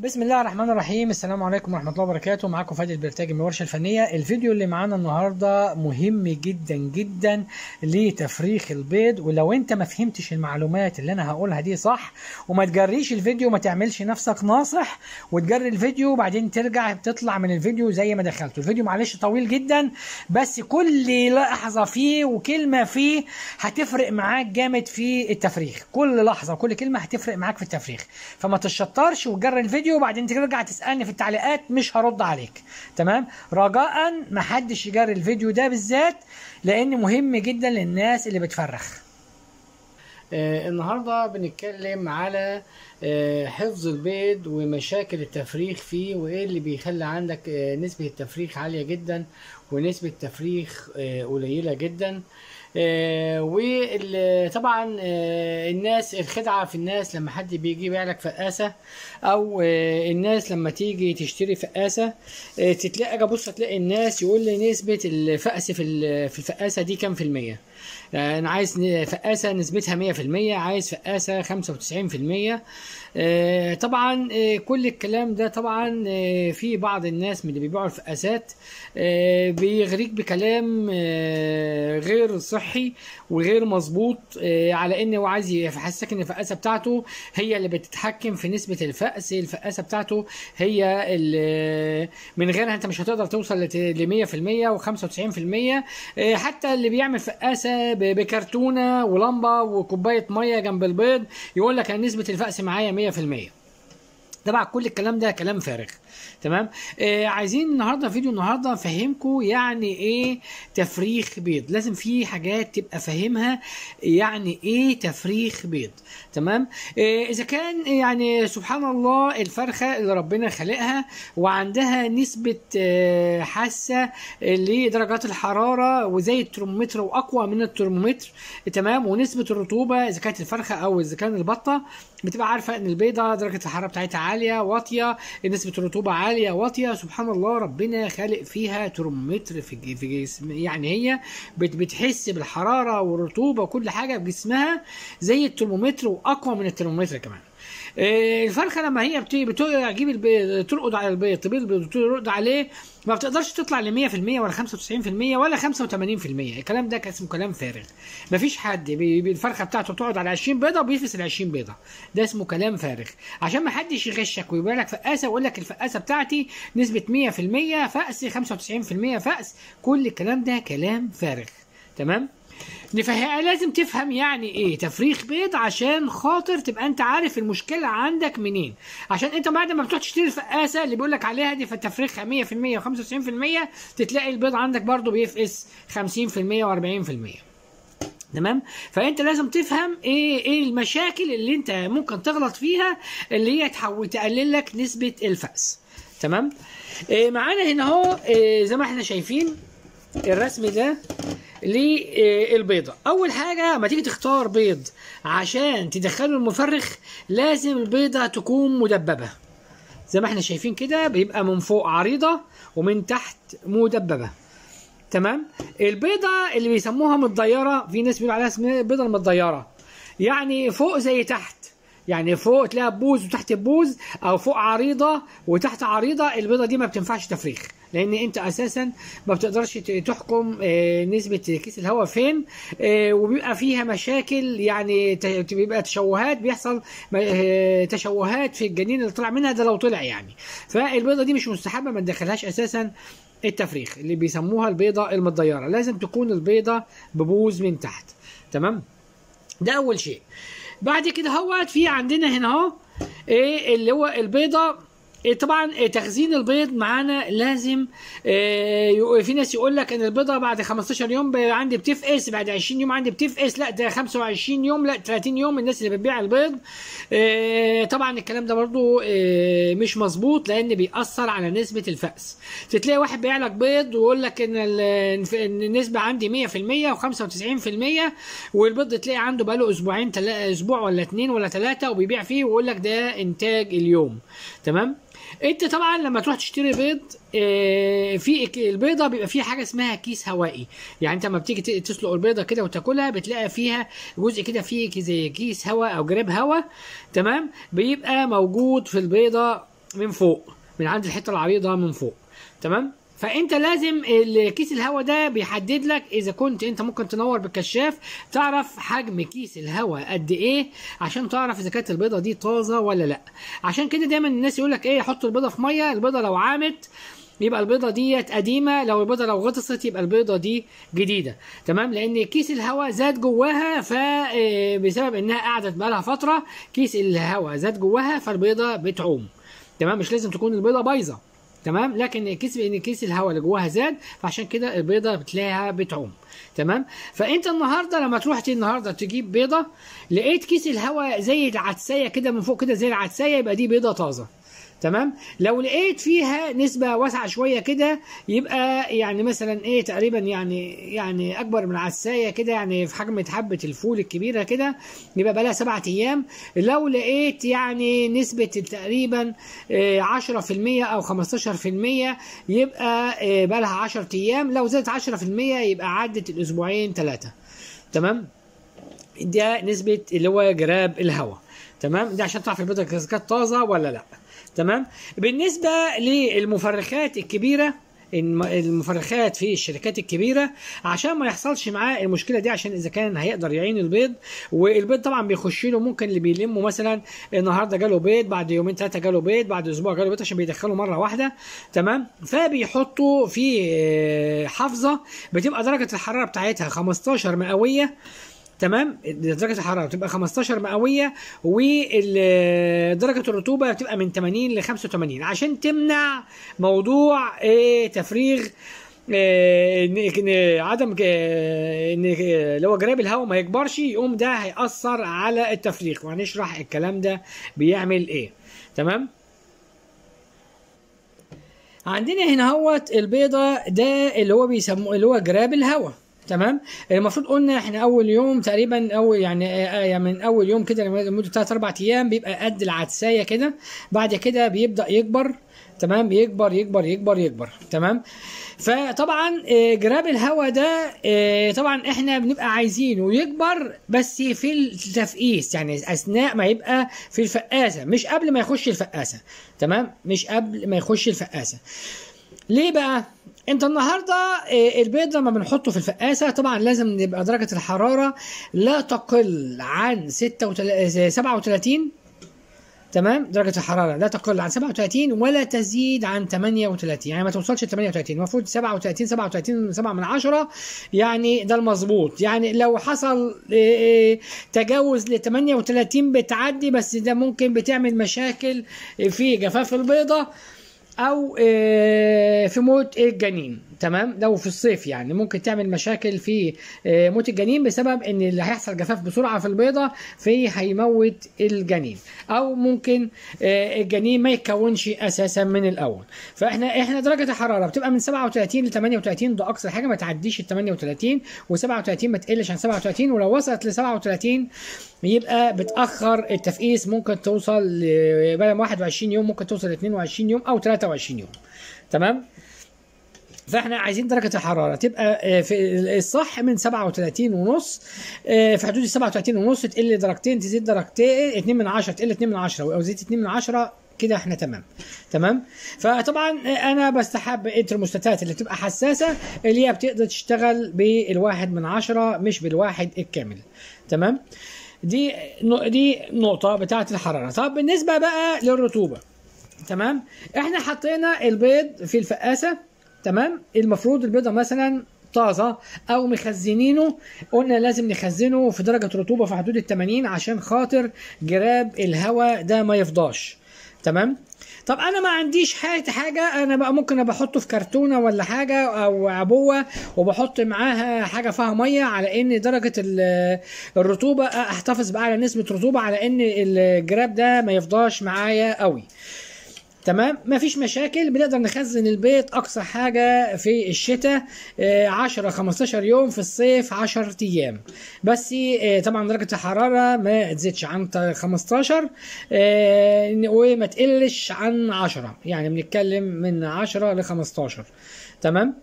بسم الله الرحمن الرحيم السلام عليكم ورحمه الله وبركاته معاكم فادي البرتاجي من الورشه الفنيه الفيديو اللي معانا النهارده مهم جدا جدا لتفريخ البيض ولو انت ما فهمتش المعلومات اللي انا هقولها دي صح وما تجريش الفيديو ما تعملش نفسك ناصح وتجري الفيديو وبعدين ترجع بتطلع من الفيديو زي ما دخلته الفيديو معلش طويل جدا بس كل لحظه فيه وكلمه فيه هتفرق معاك جامد في التفريخ كل لحظه وكل كلمه هتفرق معاك في التفريخ فما تشطرش وتجري الفيديو الفيديو وبعدين ترجع تسالني في التعليقات مش هرد عليك تمام رجاء ما حدش يجري الفيديو ده بالذات لان مهم جدا للناس اللي بتفرخ آه النهارده بنتكلم على آه حفظ البيض ومشاكل التفريخ فيه وايه اللي بيخلي عندك آه نسبه التفريخ عاليه جدا ونسبه التفريخ آه، قليله جدا آه، وطبعا آه، الناس الخدعه في الناس لما حد بيجي يبيع لك فقاسه او آه، الناس لما تيجي تشتري فقاسه تتلاقى بص تلاقي الناس يقول لي نسبه الفأس في الفقاسه دي كام في الميه آه، انا عايز فقاسه نسبتها 100% عايز فقاسه 95% آه، طبعا آه، كل الكلام ده طبعا في بعض الناس من اللي بيبيعوا الفقاسات بيغريك بكلام غير صحي وغير مظبوط على ان هو عايز يحسسك ان الفقاسه بتاعته هي اللي بتتحكم في نسبه الفقس الفقاسه بتاعته هي اللي من غيرها انت مش هتقدر توصل ل 100% و95% حتى اللي بيعمل فقاسه بكرتونه ولمبه وكوبايه ميه جنب البيض يقول لك انا نسبه الفأس معايا 100% طبعا كل الكلام ده كلام فارغ تمام آه عايزين النهارده فيديو النهارده نفهمكم يعني ايه تفريخ بيض لازم في حاجات تبقى فاهمها يعني ايه تفريخ بيض تمام آه اذا كان يعني سبحان الله الفرخه اللي ربنا خلقها وعندها نسبه آه حاسه لدرجات الحراره وزي الترمومتر واقوى من الترمومتر تمام ونسبه الرطوبه اذا كانت الفرخه او اذا كان البطه بتبقى عارفه ان البيضه درجه الحراره بتاعتها عاليه واطيه نسبه الرطوبه رطوبه عاليه واطيه سبحان الله ربنا خالق فيها ترمومتر في جسم يعني هي بتحس بالحراره والرطوبه وكل حاجه في جسمها زي الترمومتر واقوى من الترمومتر كمان إيه، الفرخه لما هي بتجيب البيض ترقد على البيض تبيض ترقد عليه ما بتقدرش تطلع ل 100% ولا 95% ولا 85% الكلام ده كان اسمه كلام فارغ مفيش حد الفرخه بتاعته بتقعد على 20 بيضه وبيفس ال 20 بيضه ده اسمه كلام فارغ عشان ما حدش يغشك ويبقى لك فقاسه ويقول لك الفقاسه بتاعتي نسبه 100% فأس 95% فأس كل الكلام ده كلام فارغ تمام نفهم لازم تفهم يعني ايه تفريخ بيض عشان خاطر تبقى انت عارف المشكله عندك منين عشان انت بعد ما بتروح تشتري الفقاسه اللي بيقول لك عليها دي فتفريخها 100% و95% تتلاقي البيض عندك برضه بيفقس 50% و40% تمام فانت لازم تفهم ايه ايه المشاكل اللي انت ممكن تغلط فيها اللي هي تحول تقلل لك نسبه الفأس تمام إيه معانا هنا اهو إيه زي ما احنا شايفين الرسم ده للبيضة أول حاجة ما تيجي تختار بيض عشان تدخله المفرخ لازم البيضة تكون مدببة زي ما احنا شايفين كده بيبقى من فوق عريضة ومن تحت مدببة تمام البيضة اللي بيسموها متضيرة في ناس بيقولوا عليها اسمها البيضة المتضيرة يعني فوق زي تحت يعني فوق تلاقي بوز وتحت بوز او فوق عريضة وتحت عريضة البيضة دي ما بتنفعش تفريخ لان انت اساسا ما بتقدرش تحكم آه، نسبه كيس الهواء فين آه، وبيبقى فيها مشاكل يعني بيبقى تشوهات بيحصل آه، تشوهات في الجنين اللي طلع منها ده لو طلع يعني فالبيضه دي مش مستحبه ما تدخلهاش اساسا التفريخ اللي بيسموها البيضه المتضيره لازم تكون البيضه ببوز من تحت تمام ده اول شيء بعد كده هوت في عندنا هنا اهو ايه اللي هو البيضه إيه، طبعا إيه، تخزين البيض معانا لازم إيه، في ناس يقول لك ان البيضه بعد 15 يوم عندي بتفقس بعد 20 يوم عندي بتفقس لا ده 25 يوم لا 30 يوم الناس اللي بتبيع البيض طبعا الكلام ده برضو مش مظبوط لان بيأثر على نسبه الفأس تلاقي واحد بيبيع لك بيض ويقول لك ان النسبه عندي 100% و95% والبيض تلاقي عنده بقاله اسبوعين اسبوع ولا اثنين ولا ثلاثه وبيبيع فيه ويقول لك ده انتاج اليوم تمام انت طبعا لما تروح تشتري بيض آه، في البيضه بيبقى فيها حاجه اسمها كيس هوائي يعني انت لما بتيجي تسلق البيضه كده وتاكلها بتلاقي فيها جزء كده فيه زي كيس هواء او جراب هواء تمام بيبقى موجود في البيضه من فوق من عند الحته العريضه من فوق تمام فانت لازم كيس الهواء ده بيحدد لك اذا كنت انت ممكن تنور بالكشاف تعرف حجم كيس الهواء قد ايه عشان تعرف اذا كانت البيضه دي طازه ولا لا عشان كده دايما الناس يقول لك ايه حط البيضه في ميه البيضه لو عامت يبقى البيضه ديت قديمه لو البيضه لو غطست يبقى البيضه دي جديده تمام لان كيس الهواء زاد جواها ف آه، بسبب انها قعدت بقالها فتره كيس الهواء زاد جواها فالبيضه بتعوم تمام مش لازم تكون البيضه بايظه تمام لكن كيس كيس الهواء اللي جواها زاد فعشان كده البيضه بتلاقيها بتعوم تمام فانت النهارده لما تروح النهارده تجيب بيضه لقيت كيس الهواء زي العدسيه كده من فوق كده زي العدسيه يبقى دي بيضه طازه تمام لو لقيت فيها نسبة واسعة شوية كده يبقى يعني مثلا ايه تقريبا يعني يعني اكبر من عساية كده يعني في حجم حبة الفول الكبيرة كده يبقى بقى لها سبعة ايام لو لقيت يعني نسبة تقريبا 10% آه، او 15% يبقى آه، بقى لها 10 ايام لو زادت 10% يبقى عدت الاسبوعين ثلاثة تمام ده نسبة اللي هو جراب الهواء تمام ده عشان تعرف البيضة كانت طازة ولا لا تمام بالنسبة للمفرخات الكبيرة المفرخات في الشركات الكبيره عشان ما يحصلش معاه المشكله دي عشان اذا كان هيقدر يعين البيض والبيض طبعا بيخش له ممكن اللي بيلمه مثلا النهارده جاله بيض بعد يومين ثلاثه جاله بيض بعد اسبوع جاله بيض عشان بيدخله مره واحده تمام فبيحطه في آه، حافظه بتبقى درجه الحراره بتاعتها 15 مئويه تمام درجه الحراره بتبقى 15 مئويه ودرجه الرطوبه بتبقى من 80 ل 85 عشان تمنع موضوع إيه، تفريغ إيه، ان عدم إيه، ان اللي هو جراب الهواء ما يكبرش يقوم ده هيأثر على التفريغ وهنشرح الكلام ده بيعمل ايه تمام عندنا هنا هوت البيضه ده اللي هو بيسموه اللي هو جراب الهواء تمام المفروض قلنا احنا اول يوم تقريبا اول يعني, آه، آه، يعني من اول يوم كده لمده 3 4 ايام بيبقى قد العدسيه كده بعد كده بيبدا يكبر تمام يكبر يكبر يكبر يكبر تمام فطبعا آه، جراب الهواء ده طبعا احنا بنبقى عايزينه يكبر بس في التفقيس يعني اثناء ما يبقى في الفقاسه مش قبل ما يخش الفقاسه تمام مش قبل ما يخش الفقاسه ليه بقى انت النهارده آه، البيض لما بنحطه في الفقاسه طبعا لازم يبقى درجه الحراره لا تقل عن 36 37 آه، تمام درجه الحراره لا تقل عن 37 ولا تزيد عن 38 يعني ما توصلش ل 38 المفروض 37 37 7 من 10 يعني ده المظبوط يعني لو حصل آه، تجاوز ل 38 بتعدي بس ده ممكن بتعمل مشاكل في جفاف البيضه او آه، في موت الجنين تمام لو في الصيف يعني ممكن تعمل مشاكل في آه، موت الجنين بسبب ان اللي هيحصل جفاف بسرعه في البيضه في هيموت الجنين او ممكن آه، الجنين ما يتكونش اساسا من الاول فاحنا احنا درجه الحراره بتبقى من 37 ل 38 ده اقصى حاجه ما تعديش ال 38 و37 ما تقلش عن 37 ولو وصلت ل 37 يبقى بتاخر التفقيس ممكن توصل بدل 21 يوم ممكن توصل ل 22 يوم او 23 يوم تمام فاحنا عايزين درجه الحراره تبقى آه، في الصح من 37 ونص آه، في حدود ال 37 ونص تقل درجتين تزيد درجتين 2 من 10 تقل 2 من 10 او زيت 2 من 10 كده احنا تمام تمام فطبعا آه، انا بستحب الترموستاتات اللي تبقى حساسه اللي هي بتقدر تشتغل بالواحد من عشرة مش بالواحد الكامل تمام دي دي نقطه بتاعه الحراره طب بالنسبه بقى للرطوبه تمام احنا حطينا البيض في الفقاسه تمام المفروض البيضه مثلا طازه او مخزنينه قلنا لازم نخزنه في درجه رطوبه في حدود التمانين 80 عشان خاطر جراب الهواء ده ما يفضاش تمام طب انا ما عنديش حاجه حاجه انا بقى ممكن بحطه في كرتونه ولا حاجه او عبوه وبحط معاها حاجه فيها ميه على ان درجه الرطوبه احتفظ باعلى نسبه رطوبه على ان الجراب ده ما يفضاش معايا قوي تمام مفيش مشاكل بنقدر نخزن البيت اقصى حاجه في الشتاء 10 آه، 15 يوم في الصيف 10 ايام بس آه، طبعا درجه الحراره ما تزيدش عن 15 آه، وما تقلش عن 10 يعني بنتكلم من 10 ل 15 تمام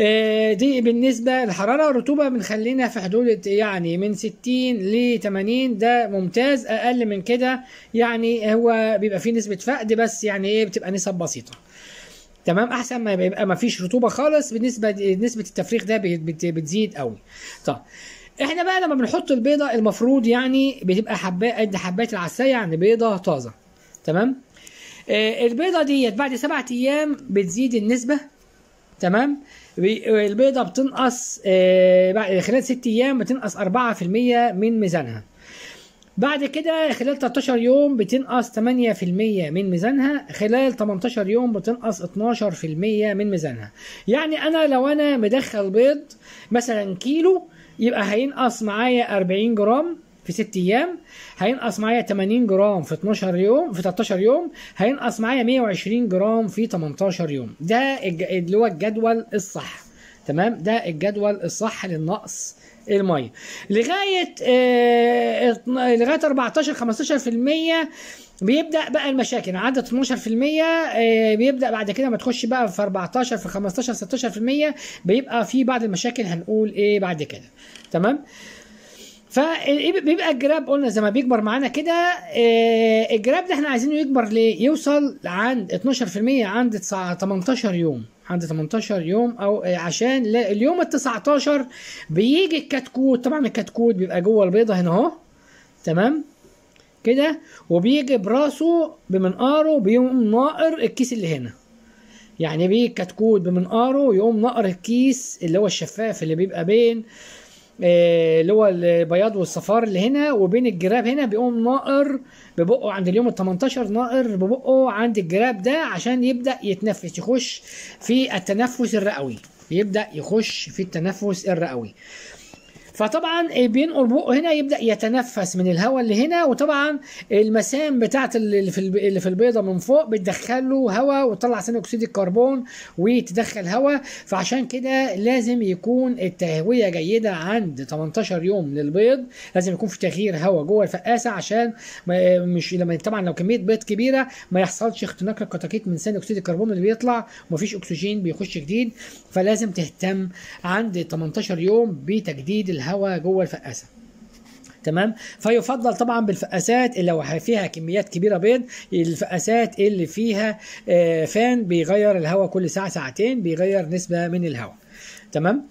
آه، دي بالنسبه للحراره الرطوبه بنخلينا في حدود يعني من 60 ل 80 ده ممتاز اقل من كده يعني هو بيبقى فيه نسبه فقد بس يعني ايه بتبقى نسب بسيطه تمام احسن ما يبقى ما فيش رطوبه خالص بالنسبه نسبه التفريغ ده بتزيد قوي طب احنا بقى لما بنحط البيضه المفروض يعني بتبقى حبات قد حبات العسل يعني بيضه طازه تمام آه، البيضه ديت بعد سبعة ايام بتزيد النسبه تمام البيضه بتنقص آه، خلال ست ايام بتنقص 4% من ميزانها بعد كده خلال 13 يوم بتنقص 8% من ميزانها خلال 18 يوم بتنقص 12% من ميزانها يعني انا لو انا مدخل بيض مثلا كيلو يبقى هينقص معايا 40 جرام في 6 ايام هينقص معايا 80 جرام في 12 يوم في 13 يوم هينقص معايا 120 جرام في 18 يوم ده اللي هو الجدول الصح تمام ده الجدول الصح للنقص الميه لغايه آه لغايه 14 15% بيبدا بقى المشاكل عدى 12% آه، بيبدا بعد كده ما تخش بقى في 14 في 15 16% بيبقى في بعض المشاكل هنقول ايه بعد كده تمام فبيبقى إيه الجراب قلنا زي ما بيكبر معانا كده آه، الجراب ده احنا عايزينه يكبر ليه؟ يوصل عند 12% عند 18 يوم عند 18 يوم او آه، عشان اليوم ال 19 بيجي الكتكوت طبعا الكتكوت بيبقى جوه البيضه هنا اهو تمام كده وبيجي براسه بمنقاره بيقوم ناقر الكيس اللي هنا يعني بيجي الكتكوت بمنقاره يقوم ناقر الكيس اللي هو الشفاف اللي بيبقى بين آه، اللي هو البياض والصفار اللي هنا وبين الجراب هنا بيقوم ناقر ببقه عند اليوم ال 18 ناقر ببقه عند الجراب ده عشان يبدا يتنفس يخش في التنفس الرئوي يبدا يخش في التنفس الرئوي فطبعا إيه، بينقر بقه هنا يبدا يتنفس من الهواء اللي هنا وطبعا المسام بتاعت اللي في اللي في البيضه من فوق بتدخل له هواء وتطلع ثاني اكسيد الكربون وتدخل هواء فعشان كده لازم يكون التهويه جيده عند 18 يوم للبيض لازم يكون في تغيير هواء جوه الفقاسه عشان مش لما طبعا لو كميه بيض كبيره ما يحصلش اختناق الكتاكيت من ثاني اكسيد الكربون اللي بيطلع ومفيش اكسجين بيخش جديد فلازم تهتم عند 18 يوم بتجديد الهواء الهواء جوه الفقاسه تمام فيفضل طبعا بالفقاسات اللي فيها كميات كبيره بيض الفقاسات اللي فيها آه، فان بيغير الهواء كل ساعه ساعتين بيغير نسبه من الهواء تمام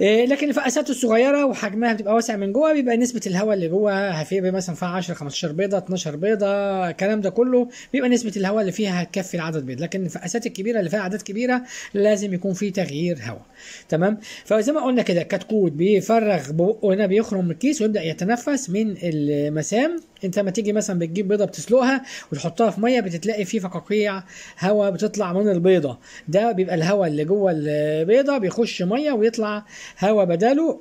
إيه، لكن الفقاسات الصغيره وحجمها بتبقى واسع من جوه بيبقى نسبه الهواء اللي جوه هتبقى مثلا فيها 10 15 بيضه 12 بيضه الكلام ده كله بيبقى نسبه الهواء اللي فيها هتكفي العدد بيض لكن الفقاسات الكبيره اللي فيها اعداد كبيره لازم يكون في تغيير هواء تمام فزي ما قلنا كده كتكوت بيفرغ بقه هنا بيخرم الكيس ويبدا يتنفس من المسام انت لما تيجي مثلا بتجيب بيضه بتسلقها وتحطها في ميه بتتلاقي في فقاقيع هواء بتطلع من البيضه ده بيبقى الهواء اللي جوه البيضه بيخش ميه ويطلع هواء بداله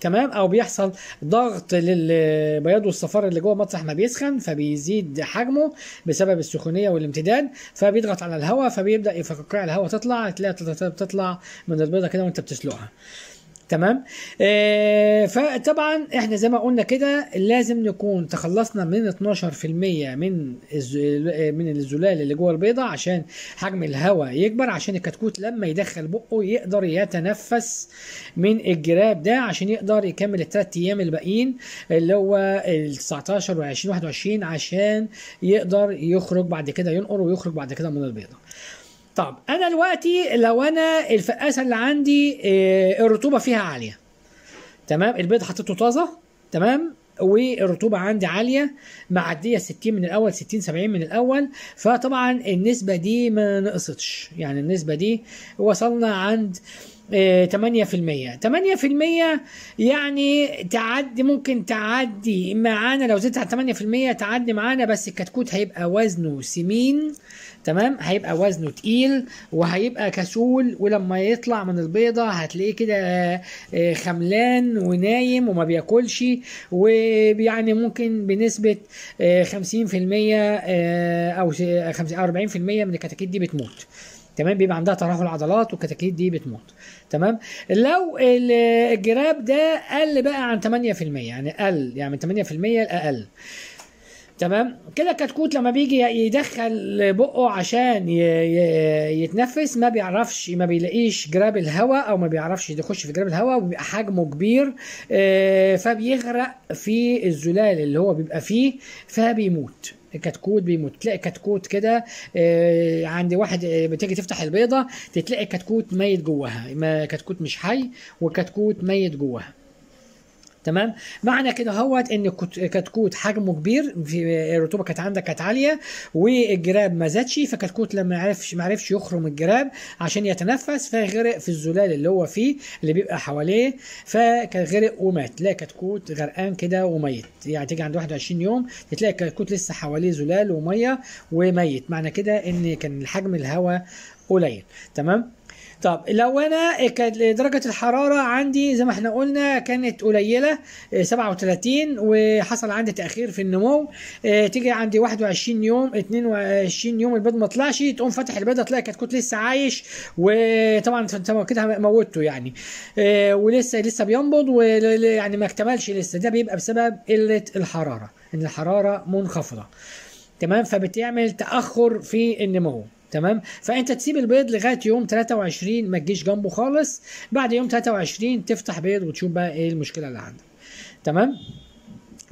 تمام او بيحصل ضغط للبياض والصفار اللي جوه المطرح ما بيسخن فبيزيد حجمه بسبب السخونيه والامتداد فبيضغط على الهواء فبيبدا فقاقيع الهواء تطلع تلاقي بتطلع من البيضه كده وانت بتسلقها تمام آه فطبعا احنا زي ما قلنا كده لازم نكون تخلصنا من 12% من من الزلال اللي جوه البيضه عشان حجم الهواء يكبر عشان الكتكوت لما يدخل بقه يقدر يتنفس من الجراب ده عشان يقدر يكمل الثلاث ايام الباقيين اللي هو ال 19 و20 21 عشان يقدر يخرج بعد كده ينقر ويخرج بعد كده من البيضه طب انا دلوقتي لو انا الفقاسه اللي عندي آه، الرطوبه فيها عاليه تمام البيض حطيته طازه تمام والرطوبه عندي عاليه معديه 60 من الاول 60 70 من الاول فطبعا النسبه دي ما نقصتش يعني النسبه دي وصلنا عند 8% آه، 8% يعني تعدي ممكن تعدي معانا لو زدت على 8% تعدي معانا بس الكتكوت هيبقى وزنه سمين تمام هيبقى وزنه تقيل وهيبقى كسول ولما يطلع من البيضه هتلاقيه كده آه، آه، خملان ونايم وما بياكلش ويعني ممكن بنسبه 50% آه، او 40% من الكتاكيت دي بتموت تمام بيبقى عندها ترهل عضلات والكتاكيت دي بتموت تمام لو الجراب ده قل بقى عن 8% يعني قل يعني من 8% لاقل تمام كده كتكوت لما بيجي يدخل بقه عشان يتنفس ما بيعرفش ما بيلاقيش جراب الهواء او ما بيعرفش يخش في جراب الهواء وبيبقى حجمه كبير آه، فبيغرق في الزلال اللي هو بيبقى فيه فبيموت الكتكوت بيموت تلاقي كتكوت كده آه، عند واحد آه، بتيجي تفتح البيضه تلاقي كتكوت ميت جواها كتكوت مش حي وكتكوت ميت جواها تمام معنى كده هوت ان كتكوت حجمه كبير في الرطوبه كانت عندك كانت عاليه والجراب ما زادش فكتكوت لما عرفش ما عرفش يخرم الجراب عشان يتنفس فغرق في الزلال اللي هو فيه اللي بيبقى حواليه فغرق ومات لا كتكوت غرقان كده وميت يعني تيجي عند 21 يوم تلاقي الكتكوت لسه حواليه زلال وميه وميت معنى كده ان كان حجم الهواء قليل تمام طب لو انا كانت درجه الحراره عندي زي ما احنا قلنا كانت قليله 37 آه، وحصل عندي تاخير في النمو آه، تيجي عندي 21 يوم 22 يوم البيض ما طلعش تقوم فاتح البيضه تلاقي كتكوت لسه عايش وطبعا انت كده موتته يعني آه، ولسه لسه بينبض ويعني ما اكتملش لسه ده بيبقى بسبب قله الحراره ان الحراره منخفضه تمام فبتعمل تاخر في النمو تمام فانت تسيب البيض لغايه يوم 23 ما تجيش جنبه خالص بعد يوم 23 تفتح بيض وتشوف بقى ايه المشكله اللي عندك تمام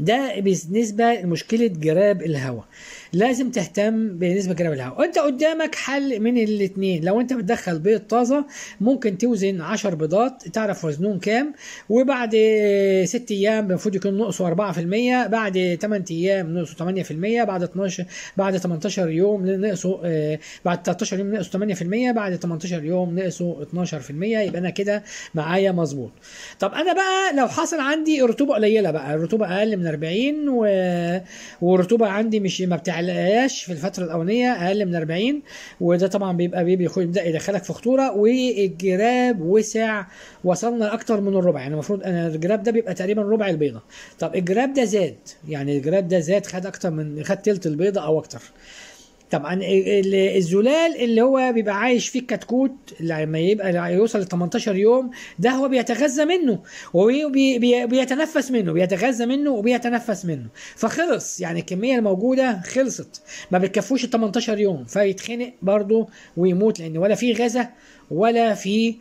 ده بالنسبه لمشكله جراب الهواء لازم تهتم بنسبه كده بالهواء وانت قدامك حل من الاثنين لو انت بتدخل بيض طازه ممكن توزن 10 بيضات تعرف وزنهم كام وبعد 6 ايام المفروض يكون نقصوا 4% بعد 8 ايام نقصوا 8% بعد 12 بعد 18 يوم نقصوا آه، بعد 13 يوم نقصوا 8% بعد 18 يوم نقصوا 12% يبقى انا كده معايا مظبوط طب انا بقى لو حصل عندي رطوبه قليله بقى الرطوبه اقل من 40 و... ورطوبه عندي مش ما بتاع العلاج في الفتره الاولانيه اقل من 40 وده طبعا بيبقى يبدا يدخلك في خطوره والجراب وسع وصلنا لاكثر من الربع يعني المفروض انا الجراب ده بيبقى تقريبا ربع البيضه طب الجراب ده زاد يعني الجراب ده زاد خد اكثر من خد ثلث البيضه او اكثر طبعا الزلال اللي هو بيبقى عايش فيه الكتكوت لما يبقى يوصل ل 18 يوم ده هو بيتغذى منه وبيتنفس منه بيتغذى منه وبيتنفس منه فخلص يعني الكميه الموجوده خلصت ما بتكفوش ال 18 يوم فيتخنق برضه ويموت لان ولا في غذاء ولا في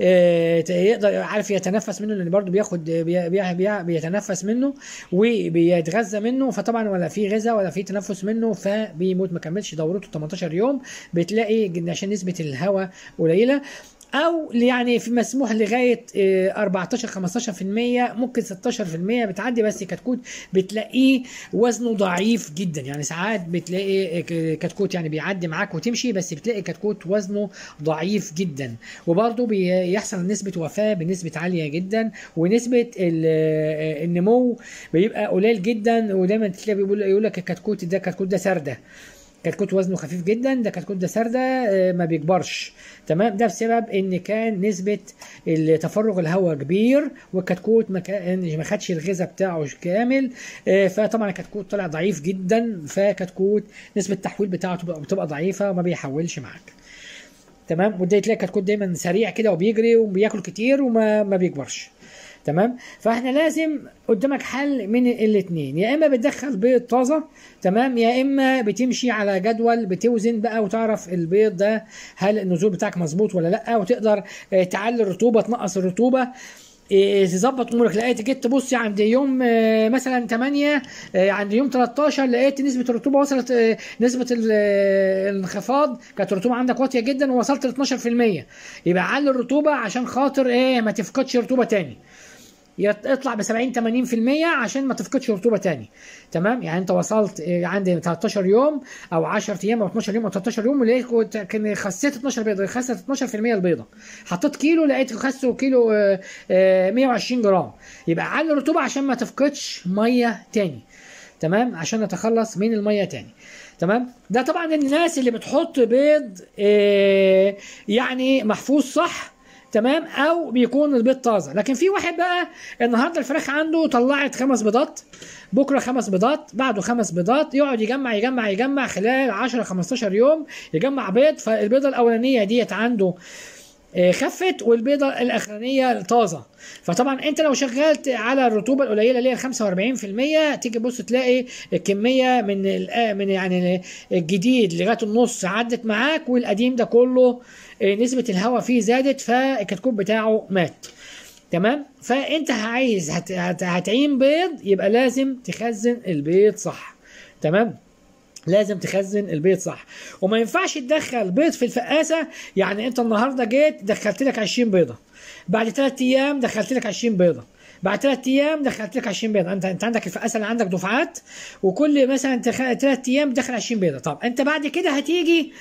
يقدر عارف يتنفس منه لان برضه بياخد بي بي بيتنفس منه وبيتغذى منه فطبعا ولا في غذاء ولا في تنفس منه فبيموت ما كملش دورته 18 يوم بتلاقي عشان نسبه الهواء قليله او يعني في مسموح لغايه 14 آه، 15% ممكن 16% بتعدي بس كتكوت بتلاقيه وزنه ضعيف جدا يعني ساعات بتلاقي آه، كتكوت يعني بيعدي معاك وتمشي بس بتلاقي كتكوت وزنه ضعيف جدا وبرده بيحصل نسبه وفاه بنسبه عاليه جدا ونسبه آه، النمو بيبقى قليل جدا ودايما تلاقي بيقول يقول لك الكتكوت ده الكتكوت ده سرده كتكوت وزنه خفيف جدا ده كتكوت ده سردة آه، ما بيكبرش تمام ده بسبب ان كان نسبة تفرغ الهواء كبير والكتكوت ما, كان ما خدش الغذاء بتاعه كامل آه، فطبعا الكتكوت طلع ضعيف جدا فكتكوت نسبة التحويل بتاعته بتبقى ضعيفة وما بيحولش معاك تمام وده تلاقي الكتكوت دايما سريع كده وبيجري وبياكل كتير وما ما بيكبرش تمام فاحنا لازم قدامك حل من الاثنين يا اما بتدخل بيض طازه تمام يا اما بتمشي على جدول بتوزن بقى وتعرف البيض ده هل النزول بتاعك مظبوط ولا لا وتقدر آه، تعلي الرطوبه تنقص الرطوبه آه، تظبط امورك لقيت جيت تبص عند يوم آه، مثلا 8 عند يوم 13 لقيت نسبه الرطوبه وصلت نسبه الانخفاض كانت الرطوبه عندك واطيه جدا ووصلت ل 12% يبقى علي الرطوبه عشان خاطر ايه ما تفقدش رطوبه تاني اطلع ب 70 80% عشان ما تفقدش رطوبه تاني تمام يعني انت وصلت آه، يعني عند 13 يوم او 10 ايام او 12 يوم او 13 يوم ولقيت خسيت 12 بيضه خسيت 12% البيضه حطيت كيلو لقيت خسوا كيلو 120 آه، آه، جرام يبقى علي الرطوبه عشان ما تفقدش ميه تاني تمام عشان نتخلص من الميه تاني تمام ده طبعا الناس اللي بتحط بيض يعني محفوظ صح تمام او بيكون البيض طازه لكن في واحد بقى النهارده الفراخ عنده طلعت خمس بيضات بكره خمس بيضات بعده خمس بيضات يقعد يجمع يجمع يجمع خلال 10 15 يوم يجمع بيض فالبيضه الاولانيه ديت عنده آه، خفت والبيضه الاخرانيه طازه فطبعا انت لو شغلت على الرطوبه القليله اللي هي 45% تيجي تبص تلاقي الكميه من آه، من يعني الجديد لغايه النص عدت معاك والقديم ده كله آه، نسبه الهواء فيه زادت فالكتكوت بتاعه مات تمام فانت عايز هتعين بيض يبقى لازم تخزن البيض صح تمام لازم تخزن البيض صح وما ينفعش تدخل بيض في الفقاسه يعني انت النهارده جيت دخلت لك 20 بيضه بعد ثلاث ايام دخلت لك 20 بيضه بعد ثلاث ايام دخلت لك 20 بيضه انت انت عندك الفقاسه اللي عندك دفعات وكل مثلا ثلاث ايام دخل 20 بيضه طب انت بعد كده هتيجي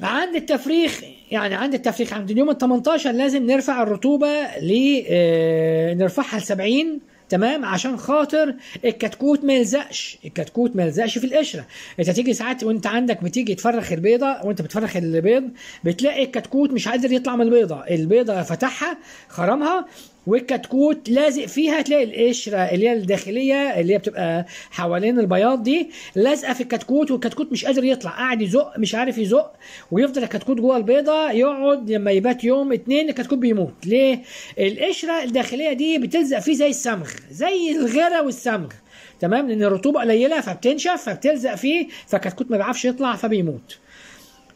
عند التفريخ يعني عند التفريخ عند اليوم ال 18 لازم نرفع الرطوبه ل آه، نرفعها ل 70 تمام عشان خاطر الكتكوت ما يلزقش الكتكوت ما يلزقش في القشره انت تيجي ساعات وانت عندك بتيجي تفرخ البيضه وانت بتفرخ البيض بتلاقي الكتكوت مش قادر يطلع من البيضه البيضه فتحها خرمها والكتكوت لازق فيها تلاقي القشره اللي هي الداخليه اللي هي بتبقى حوالين البياض دي لازقه في الكتكوت والكتكوت مش قادر يطلع قاعد يزق مش عارف يزق ويفضل الكتكوت جوه البيضه يقعد لما يبات يوم اتنين الكتكوت بيموت ليه؟ القشره الداخليه دي بتلزق فيه زي السمغ زي الغره والسمغ تمام لان الرطوبه قليله فبتنشف فبتلزق فيه فالكتكوت ما بيعرفش يطلع فبيموت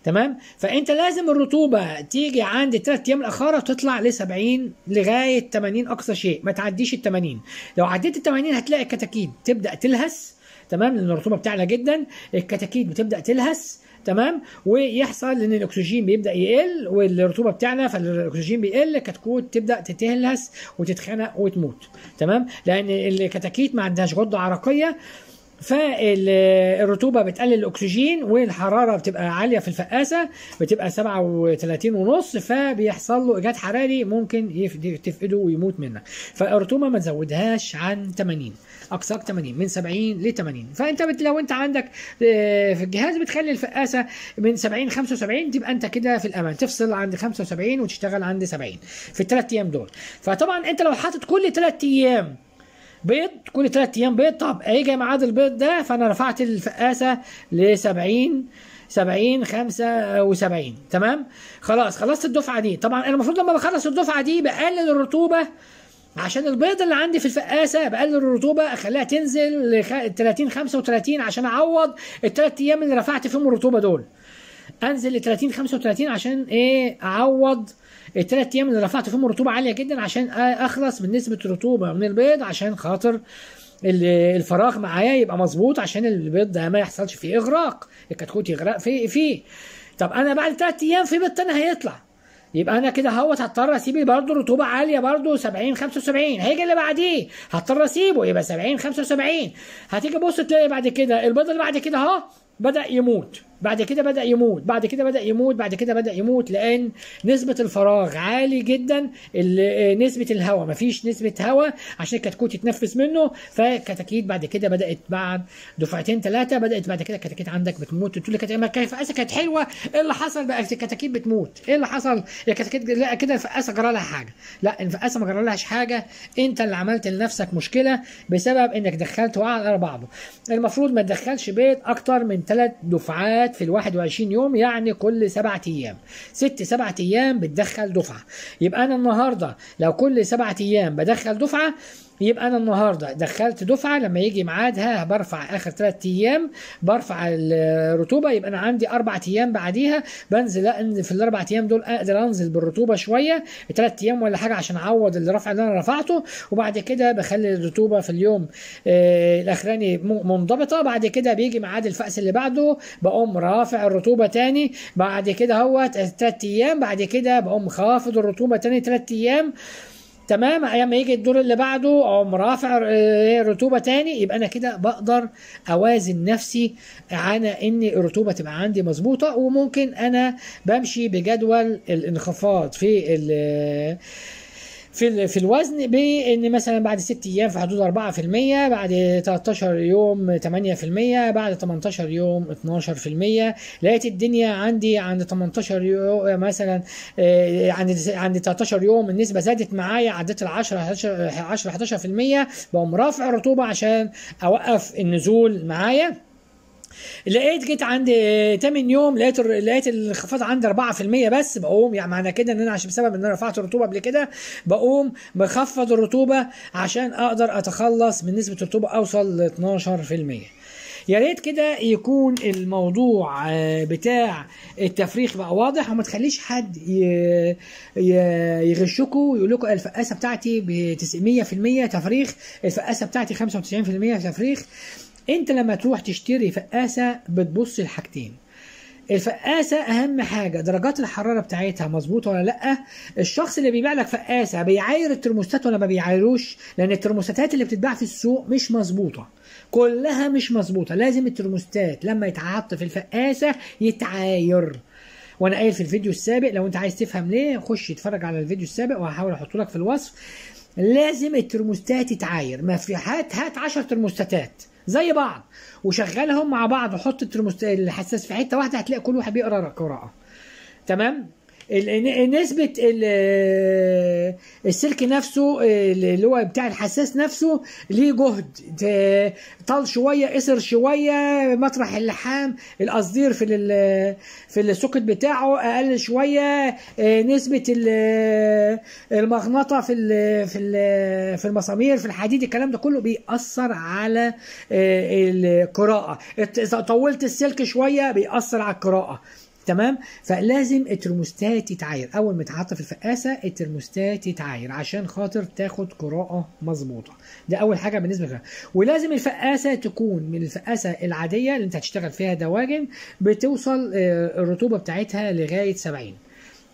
تمام فانت لازم الرطوبه تيجي عند الثلاث ايام الاخاره تطلع ل 70 لغايه 80 اقصى شيء ما تعديش ال 80 لو عديت ال 80 هتلاقي الكتاكيت تبدا تلهس تمام لان الرطوبه بتعلى جدا الكتاكيت بتبدا تلهس تمام ويحصل ان الاكسجين بيبدا يقل والرطوبه بتاعنا فالاكسجين بيقل الكتكوت تبدا تتهلس وتتخنق وتموت تمام لان الكتاكيت ما عندهاش غده عرقيه فالرطوبه بتقلل الاكسجين والحراره بتبقى عاليه في الفقاسه بتبقى 37 ونص فبيحصل له ايجاد حراري ممكن تفقده ويموت منك فالرطوبه ما تزودهاش عن 80 اقصاك 80 من 70 ل 80 فانت بت لو انت عندك آه، في الجهاز بتخلي الفقاسه من 70 75 تبقى انت كده في الامان تفصل عند 75 وتشتغل عند 70 في الثلاث ايام دول فطبعا انت لو حاطط كل ثلاث ايام بيض كل ثلاث ايام بيض طب هيجي ميعاد البيض ده فانا رفعت الفقاسه ل 70 70 75 تمام خلاص خلصت الدفعه دي طبعا انا المفروض لما بخلص الدفعه دي بقلل الرطوبه عشان البيض اللي عندي في الفقاسه بقلل الرطوبه اخليها تنزل ل 30 35 عشان اعوض الثلاث ايام اللي رفعت فيهم الرطوبه دول انزل ل 30 35 عشان ايه اعوض الثلاث ايام اللي رفعت فيهم الرطوبه عاليه جدا عشان اخلص من نسبه الرطوبه من البيض عشان خاطر الفراغ معايا يبقى مظبوط عشان البيض ده ما يحصلش فيه اغراق الكتكوت يغرق فيه فيه طب انا بعد ثلاث ايام في بيض تاني هيطلع يبقى انا كده اهوت هضطر اسيب برضه رطوبه عاليه برضه 70 75 هيجي اللي بعديه هضطر اسيبه يبقى 70 75 هتيجي بص تلاقي بعد كده البيض اللي بعد كده اهو بدا يموت بعد كده بدا يموت بعد كده بدا يموت بعد كده بدا يموت لان نسبه الفراغ عالي جدا آه، نسبه الهواء مفيش نسبه هواء عشان الكتكوت يتنفس منه فالكتاكيت بعد كده بدات بعد دفعتين ثلاثه بدات بعد كده الكتاكيت عندك بتموت تقول لي كانت كيف كانت حلوه ايه اللي حصل بقى الكتاكيت بتموت ايه اللي حصل يا كتاكيت لا كده الفقاسه جرى لها حاجه لا الفقاسه ما جرى لهاش حاجه انت اللي عملت لنفسك مشكله بسبب انك دخلت وقع على بعضه المفروض ما تدخلش بيت اكتر من ثلاث دفعات الشهادات في ال 21 يوم يعني كل سبعة ايام ست سبعة ايام بتدخل دفعه يبقى انا النهارده لو كل سبعة ايام بدخل دفعه يبقى انا النهارده دخلت دفعه لما يجي ميعادها برفع اخر ثلاث ايام برفع الرطوبه يبقى انا عندي اربع ايام بعديها بنزل في الاربع ايام دول اقدر انزل بالرطوبه شويه ثلاث ايام ولا حاجه عشان اعوض الرفع اللي انا رفعته وبعد كده بخلي الرطوبه في اليوم آه الاخراني منضبطه بعد كده بيجي ميعاد الفاس اللي بعده بقوم رافع الرطوبة تاني بعد كده هوت تلات أيام بعد كده بقوم خافض الرطوبة تاني تلات أيام تمام ايام ما يجي الدور اللي بعده اقوم رافع آه، رطوبه تاني يبقى انا كده بقدر اوازن نفسي على ان الرطوبه تبقى عندي مظبوطه وممكن انا بمشي بجدول الانخفاض في في في الوزن بان مثلا بعد 6 ايام في حدود 4% بعد 13 يوم 8% بعد 18 يوم 12% لقيت الدنيا عندي عند 18 يوم مثلا آه، عند عند 13 يوم النسبه زادت معايا عدت ال 10 11, 10 11% بقوم رافع الرطوبه عشان اوقف النزول معايا لقيت جيت عند تامن يوم لقيت لقيت الانخفاض عندي 4% بس بقوم يعني معنى كده ان انا عشان بسبب ان انا رفعت الرطوبه قبل كده بقوم مخفض الرطوبه عشان اقدر اتخلص من نسبه الرطوبه اوصل ل 12% يا ريت كده يكون الموضوع آه، بتاع التفريخ بقى واضح وما تخليش حد يغشكوا يقول لكم الفقاسه بتاعتي ب 900% تفريخ الفقاسه بتاعتي 95% تفريخ انت لما تروح تشتري فقاسه بتبص لحاجتين الفقاسه اهم حاجه درجات الحراره بتاعتها مظبوطه ولا لا الشخص اللي بيبيع لك فقاسه بيعاير الترموستات ولا ما بيعايروش لان الترموستات اللي بتتباع في السوق مش مظبوطه كلها مش مظبوطه لازم الترموستات لما يتحط في الفقاسه يتعاير وانا قايل في الفيديو السابق لو انت عايز تفهم ليه خش اتفرج على الفيديو السابق وهحاول احطه لك في الوصف لازم الترموستات تتعاير ما في هات هات 10 ترموستات زي بعض وشغلهم مع بعض وحط الحساس في حته واحده هتلاقي كل واحد بيقرا قراءه تمام نسبة آه، السلك نفسه اللي هو بتاع الحساس نفسه ليه جهد طال شوية قصر شوية مطرح اللحام القصدير في في السوكت بتاعه أقل شوية آه، نسبة آه، المغنطه في في في المسامير في الحديد الكلام ده كله بيأثر على القراءة طولت السلك شوية بيأثر على القراءة تمام فلازم الترموستات يتعاير اول ما يتحط في الفقاسه الترموستات يتعاير عشان خاطر تاخد قراءه مظبوطه ده اول حاجه بالنسبه لها ولازم الفقاسه تكون من الفقاسه العاديه اللي انت هتشتغل فيها دواجن بتوصل آه، الرطوبه بتاعتها لغايه 70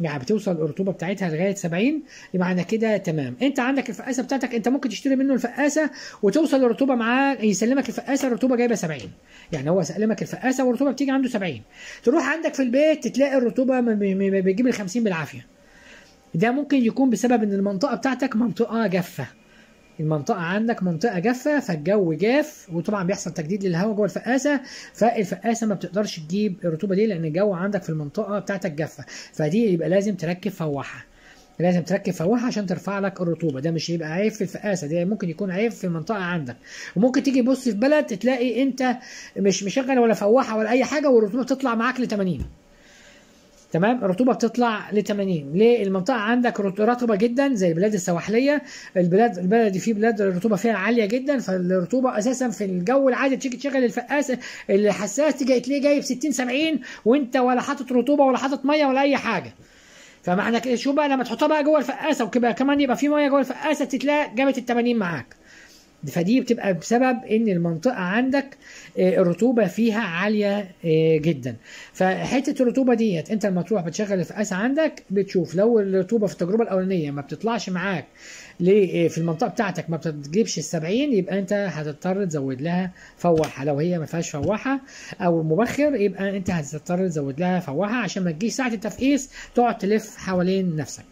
يعني بتوصل الرطوبه بتاعتها لغايه 70 معنى كده تمام انت عندك الفقاسه بتاعتك انت ممكن تشتري منه الفقاسه وتوصل الرطوبه معاه يسلمك الفقاسه الرطوبه جايبه 70 يعني هو سلمك الفقاسه والرطوبه بتيجي عنده 70 تروح عندك في البيت تلاقي الرطوبه بيجيب ال 50 بالعافيه ده ممكن يكون بسبب ان المنطقه بتاعتك منطقه جافه المنطقه عندك منطقه جافه فالجو جاف وطبعا بيحصل تجديد للهواء جوه الفقاسه فالفقاسه ما بتقدرش تجيب الرطوبه دي لان الجو عندك في المنطقه بتاعتك جافه فدي يبقى لازم تركب فواحه لازم تركب فواحه عشان ترفع لك الرطوبه ده مش هيبقى عيب في الفقاسه ده ممكن يكون عيب في المنطقه عندك وممكن تيجي تبص في بلد تلاقي انت مش مشغل ولا فواحه ولا اي حاجه والرطوبه تطلع معاك ل 80 تمام الرطوبه بتطلع ل 80 ليه المنطقه عندك رطبه جدا زي البلاد السواحليه البلاد البلد في بلاد الرطوبه فيها عاليه جدا فالرطوبه اساسا في الجو العادي تيجي تشغل الفقاس الحساس تيجي تلاقيه جايب 60 70 وانت ولا حاطط رطوبه ولا حاطط ميه ولا اي حاجه فمعنى كده شوف بقى لما تحطها بقى جوه الفقاسه وكمان يبقى في ميه جوه الفقاسه تتلاقي جابت ال 80 معاك فدي بتبقى بسبب ان المنطقه عندك آه، الرطوبه فيها عاليه آه، جدا فحته الرطوبه ديت انت لما تروح بتشغل الفقاس عندك بتشوف لو الرطوبه في التجربه الاولانيه ما بتطلعش معاك آه، في المنطقه بتاعتك ما بتجيبش ال 70 يبقى انت هتضطر تزود لها فواحه لو هي ما فيهاش فواحه او مبخر يبقى انت هتضطر تزود لها فواحه عشان ما تجيش ساعه التفقيس تقعد تلف حوالين نفسك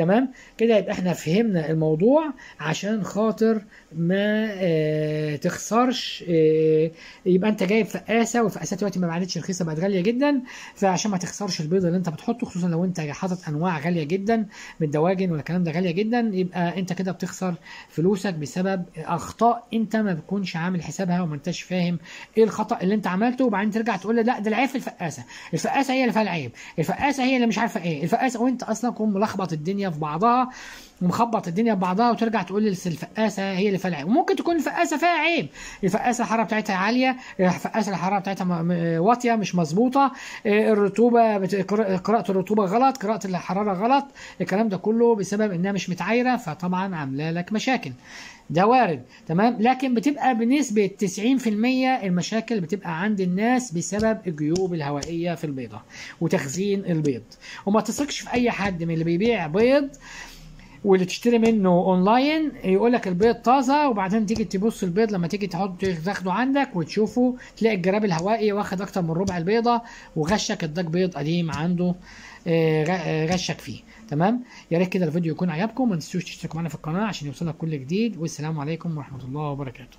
تمام كده يبقى احنا فهمنا الموضوع عشان خاطر ما اه تخسرش اه يبقى انت جايب فقاسه والفقاسات دلوقتي ما بعدتش رخيصه بقت غاليه جدا فعشان ما تخسرش البيض اللي انت بتحطه خصوصا لو انت حاطط انواع غاليه جدا من الدواجن والكلام ده غاليه جدا يبقى انت كده بتخسر فلوسك بسبب اخطاء انت ما بتكونش عامل حسابها وما انتش فاهم ايه الخطا اللي انت عملته وبعدين ترجع تقول لا ده العيب في الفقاسه الفقاسه هي اللي فيها العيب الفقاسه هي اللي مش عارفه ايه الفقاسه وانت اصلا كنت ملخبط الدنيا في بعضها ومخبط الدنيا في بعضها وترجع تقول الفقاسه هي اللي فيها العيب وممكن تكون الفقاسه فيها عيب الفقاسه الحراره بتاعتها عاليه الفقاسه الحراره بتاعتها واطيه مش مظبوطه آه، الرطوبه قراءه الرطوبه غلط قراءه الحراره غلط الكلام ده كله بسبب انها مش متعايره فطبعا عامله لك مشاكل ده وارد تمام لكن بتبقى بنسبة 90% المشاكل بتبقى عند الناس بسبب الجيوب الهوائية في البيضة وتخزين البيض وما تثقش في أي حد من اللي بيبيع بيض واللي تشتري منه اونلاين يقول لك البيض طازه وبعدين تيجي تبص البيض لما تيجي تحط تاخده عندك وتشوفه تلاقي الجراب الهوائي واخد اكتر من ربع البيضه وغشك اداك بيض قديم عنده آه، آه، غشك فيه تمام يا ريت كده الفيديو يكون عجبكم ما تنسوش تشتركوا معانا في القناه عشان يوصلك كل جديد والسلام عليكم ورحمه الله وبركاته